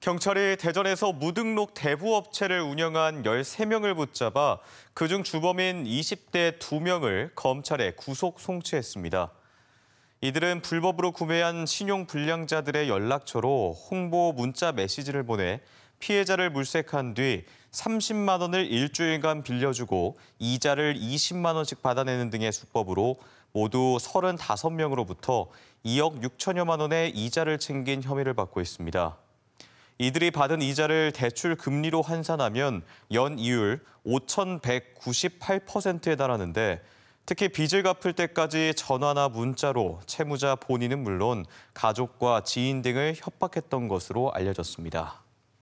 경찰이 대전에서 무등록 대부업체를 운영한 13명을 붙잡아 그중 주범인 20대 2명을 검찰에 구속 송치했습니다. 이들은 불법으로 구매한 신용불량자들의 연락처로 홍보 문자 메시지를 보내 피해자를 물색한 뒤 30만 원을 일주일간 빌려주고 이자를 20만 원씩 받아내는 등의 수법으로 모두 35명으로부터 2억 6천여만 원의 이자를 챙긴 혐의를 받고 있습니다. 이들이 받은 이자를 대출 금리로 환산하면 연 이율 5,198%에 달하는데 특히 빚을 갚을 때까지 전화나 문자로 채무자 본인은 물론 가족과 지인 등을 협박했던 것으로 알려졌습니다.